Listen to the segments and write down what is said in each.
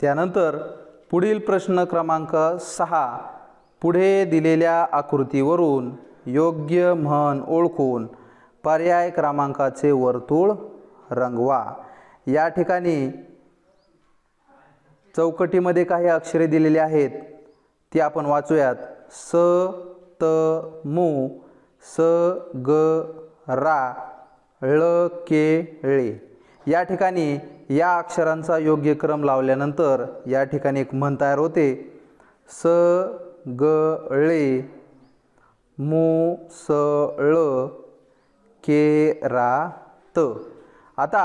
त्यानंतर पुढील प्रश्न क्रमांक सहा पुढे दिलेल्या आकृतीवरून योग्य म्हण ओळखून पर्याय क्रमांकाचे वर्तुळ रंगवा या ठिकाणी चौकटीमध्ये काही अक्षरे दिलेली आहेत ती आपण वाचूयात स त मु स ग रा ळ के या ठिकाणी या अक्षरांचा योग्य क्रम लावल्यानंतर या ठिकाणी एक म्हण तयार होते स ग ळे मु स ळ के रा त आता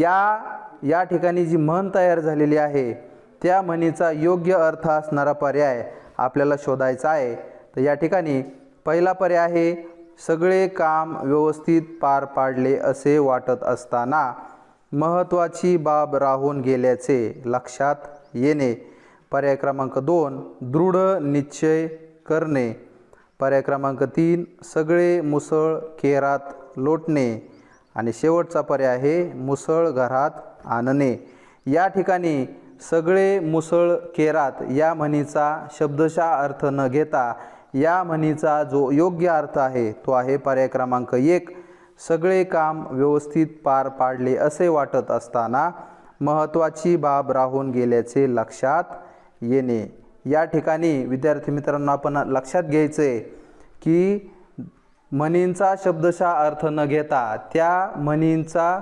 या या ठिकाणी जी म्हण तयार झालेली आहे त्या म्हणीचा योग्य अर्थ असणारा पर्याय आपल्याला शोधायचा आहे तर या ठिकाणी पहिला पर्याय आहे सगळे काम व्यवस्थित पार पाडले असे वाटत असताना महत्त्वाची बाब राहून गेल्याचे लक्षात येणे पर्याय क्रमांक दोन दृढ निश्चय करणे पर्याय क्रमांक तीन सगळे मुसळ केरात लोटणे आणि शेवटचा पर्याय आहे मुसळ घरात आणणे या ठिकाणी सगळे मुसळ केरात या म्हणीचा शब्दशा अर्थ न घेता या म्हणीचा जो योग्य अर्थ आहे तो आहे पर्याय क्रमांक एक सगळे काम व्यवस्थित पार पाडले असे वाटत असताना महत्त्वाची बाब राहून गेल्याचे लक्षात येणे या ठिकाणी विद्यार्थी मित्रांनो आपण लक्षात घ्यायचे की म्हणींचा शब्दशा अर्थ न घेता त्या म्हणींचा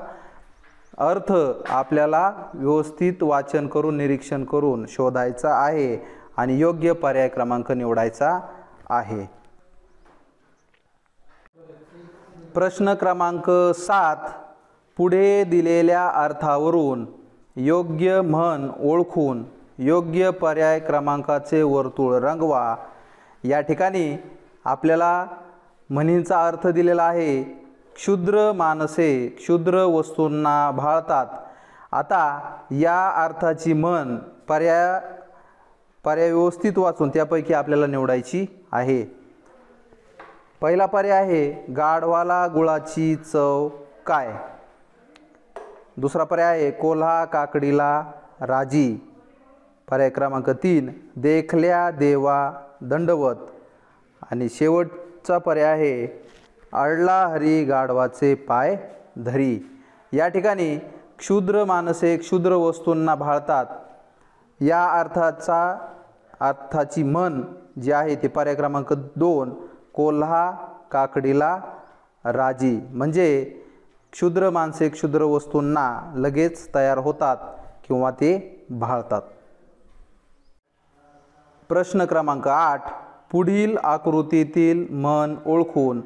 अर्थ आपल्याला व्यवस्थित वाचन करून निरीक्षण करून शोधायचा आहे आणि योग्य पर्याय क्रमांक निवडायचा आहे प्रश्न क्रमांक सात पुढे दिलेल्या अर्थावरून योग्य म्हण ओळखून योग्य पर्याय क्रमांकाचे वर्तुळ रंगवा या ठिकाणी आपल्याला म्हणींचा अर्थ दिलेला आहे क्षुद्र माणसे क्षुद्र वस्तूंना भाळतात आता या अर्थाची म्हण पर्याय पर्याय व्यवस्थित वाचून त्यापैकी आपल्याला निवडायची आहे पहिला पर्याय आहे गाढवाला गुळाची चव काय दुसरा पर्याय आहे कोल्हा काकडीला राजी पर्याय क्रमांक तीन देखल्या देवा दंडवत आणि शेवटचा पर्याय आहे अडला हरी गाढवाचे पाय धरी या ठिकाणी क्षुद्र माणसे क्षुद्र वस्तूंना भाळतात या अर्थाचा अर्थाची मन जे आहे ते पर्याय क्रमांक दोन कोल्हा काकडीला राजी म्हणजे क्षुद्र माणसे क्षुद्र वस्तूंना लगेच तयार होतात किंवा ते भाळतात प्रश्न क्रमांक आठ पुढील आकृतीतील मन ओळखून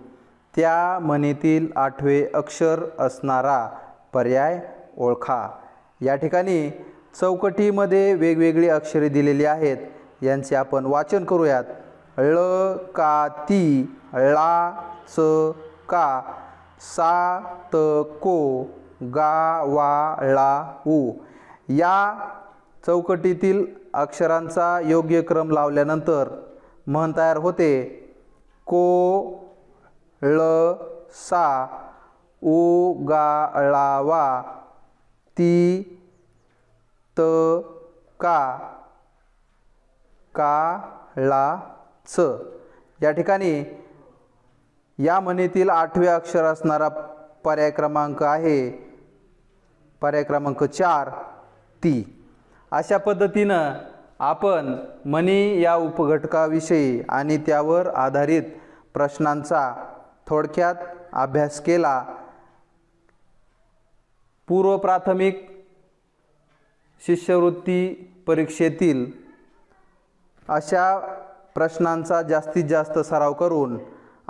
त्या मनीतील आठवे अक्षर असणारा पर्याय ओळखा या ठिकाणी चौकटीमध्ये वेगवेगळी अक्षरे दिलेली आहेत यांचे आपण वाचन करूयात ळ का ती ळा च का सा त को गा वा ळा ऊ या चौकटीतील अक्षरांचा योग्य क्रम लावल्यानंतर म्हण तयार होते को ळ सा उ गा ळा वा ती त का ळा च या ठिकाणी या म्हणीतील आठवे अक्षर असणारा पर्याय क्रमांक आहे पर्याय क्रमांक चार ती अशा पद्धतीनं आपण मनी या उपघटकाविषयी आणि त्यावर आधारित प्रश्नांचा थोडक्यात अभ्यास केला प्राथमिक शिष्यवृत्ती परीक्षेतील अशा प्रश्नांचा जास्तीत जास्त सराव करून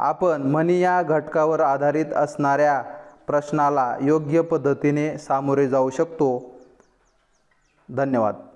आपण म्हणी या घटकावर आधारित असणाऱ्या प्रश्नाला योग्य पद्धतीने सामोरे जाऊ शकतो धन्यवाद